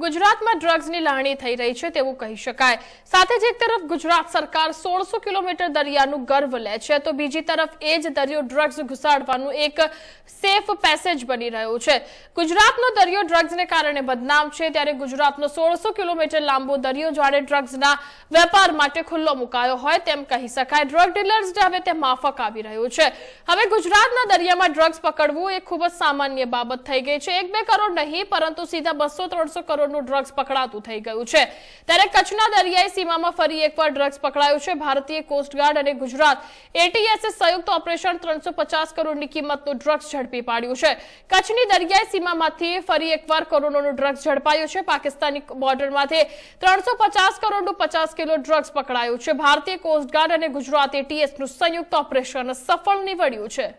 ગુજરાતમાં ડ્રગ્સની લાણી થઈ રહી છે તેવું કહી શકાય સાથે જ એક તરફ ગુજરાત સરકાર સોળસો કિલોમીટર દરિયાનું ગર્વ લે છે તો બીજી તરફ એ જ દરિયો ડ્રગ્સ ઘુસાડવાનું એક સેફ પેસેજ બની રહ્યું છે ગુજરાતનો દરિયો ડ્રગ્સને કારણે બદનામ છે ત્યારે ગુજરાતનો સોળસો કિલોમીટર લાંબો દરિયો જાણે ડ્રગ્સના વેપાર માટે ખુલ્લો મુકાયો હોય તેમ કહી શકાય ડ્રગ ડીલર્સને હવે તે માફક આવી રહ્યું છે હવે ગુજરાતના દરિયામાં ડ્રગ્સ પકડવું એ ખૂબ જ સામાન્ય બાબત થઈ ગઈ છે એક બે કરોડ નહીં પરંતુ સીધા બસો ત્રણસો કરોડ કરોડનું ડ્રગ્સ પકડાતું થઈ ગયું છે ત્યારે કચ્છના દરિયાઈ સીમામાં ફરી એકવાર ડ્રગ્સ પકડાયું છે ભારતીય કોસ્ટગાર્ડ અને ગુજરાત એટીએસે સંયુક્ત ઓપરેશન ત્રણસો કરોડની કિંમતનું ડ્રગ્સ ઝડપી પાડ્યું છે કચ્છની દરિયાઈ સીમામાંથી ફરી એકવાર કરોડોનું ડ્રગ્સ ઝડપાયું છે પાકિસ્તાની બોર્ડરમાંથી ત્રણસો કરોડનું પચાસ કિલો ડ્રગ્સ પકડાયું છે ભારતીય કોસ્ટગાર્ડ અને ગુજરાત એટીએસનું સંયુક્ત ઓપરેશન સફળ નીવડ્યું છે